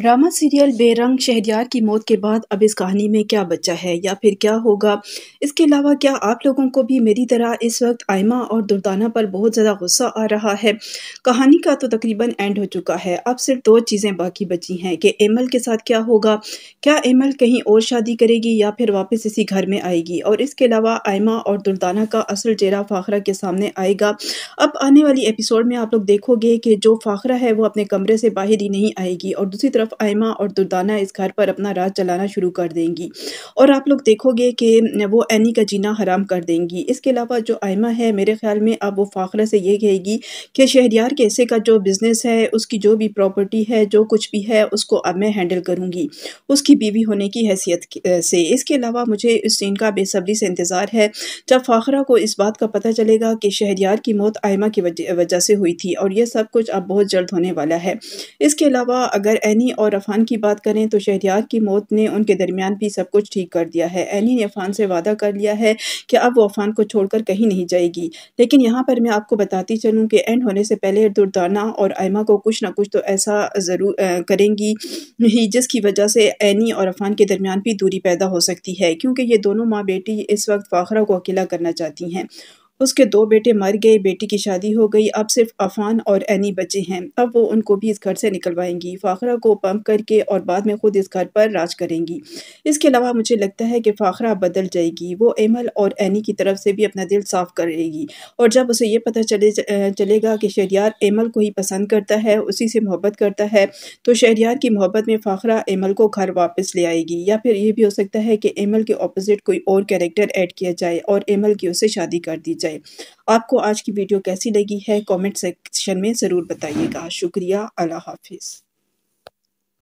drama serial बेरंग शहरियार की मौत के बाद अब इस कहानी में क्या बचा है या फिर क्या होगा इसके अलावा क्या आप लोगों को भी मेरी तरह इस वक्त आयमा और दुर्दाना पर बहुत ज़्यादा गुस्सा आ रहा है कहानी का तो तकरीबन एंड हो चुका है अब सिर्फ दो चीज़ें बाकी बची हैं कि एमल के साथ क्या होगा क्या एमल कहीं और शादी करेगी या फिर वापस इसी घर में आएगी और इसके अलावा आयमा और दुर्दाना का असल चेहरा फाखरा के सामने आएगा अब आने वाली एपिसोड में आप लोग देखोगे कि जो फाखरा है वो अपने कमरे से बाहर ही नहीं आएगी और दूसरी तरफ सिर्फ आयमा और दुर्दाना इस घर पर अपना राज चलाना शुरू कर देंगी और आप लोग देखोगे कि वो एनी का जीना हराम कर देंगी इसके अलावा जो आयमा है मेरे ख्याल में अब वो फाखरा से ये कहेगी कि शहरियार के का जो बिज़नेस है उसकी जो भी प्रॉपर्टी है जो कुछ भी है उसको अब मैं हैंडल करूँगी उसकी बीवी होने की हैसियत से इसके अलावा मुझे इस सीन का बेसब्री से इंतज़ार है जब फाखरा को इस बात का पता चलेगा कि शहरियार की मौत आयमा की वजह से हुई थी और यह सब कुछ अब बहुत जल्द होने वाला है इसके अलावा अगर एनी और अफान की बात करें तो शहरियार की मौत ने उनके दरमियान भी सब कुछ ठीक कर दिया है एली ने अफान से वादा कर लिया है कि अब वो अफान को छोड़कर कहीं नहीं जाएगी लेकिन यहाँ पर मैं आपको बताती चलूँ कि एंड होने से पहले दुर्दाना और आयमा को कुछ ना कुछ तो ऐसा ज़रूर करेंगी ही जिसकी वजह से एनी और अफान के दरमियान भी दूरी पैदा हो सकती है क्योंकि ये दोनों माँ बेटी इस वक्त फ़ाखरा को अकेला करना चाहती हैं उसके दो बेटे मर गए बेटी की शादी हो गई अब सिर्फ अफान और एनी बचे हैं अब वो उनको भी इस घर से निकलवाएंगी फाखरा को पंप करके और बाद में खुद इस घर पर राज करेंगी इसके अलावा मुझे लगता है कि फाखरा बदल जाएगी वो एमल और एनी की तरफ से भी अपना दिल साफ करेगी और जब उसे ये पता चले चलेगा कि शहरियार एमल को ही पसंद करता है उसी से मोहब्बत करता है तो शहरियार की मोहब्बत में फाखरा एमल को घर वापस ले आएगी या फिर ये भी हो सकता है कि एमल के ऑपोजिट कोई और कैरेक्टर ऐड किया जाए और एमल की उसे शादी कर दी जाए जाए आपको आज की वीडियो कैसी लगी है कमेंट सेक्शन में ज़रूर बताइएगा शुक्रिया अल्लाह हाफिज़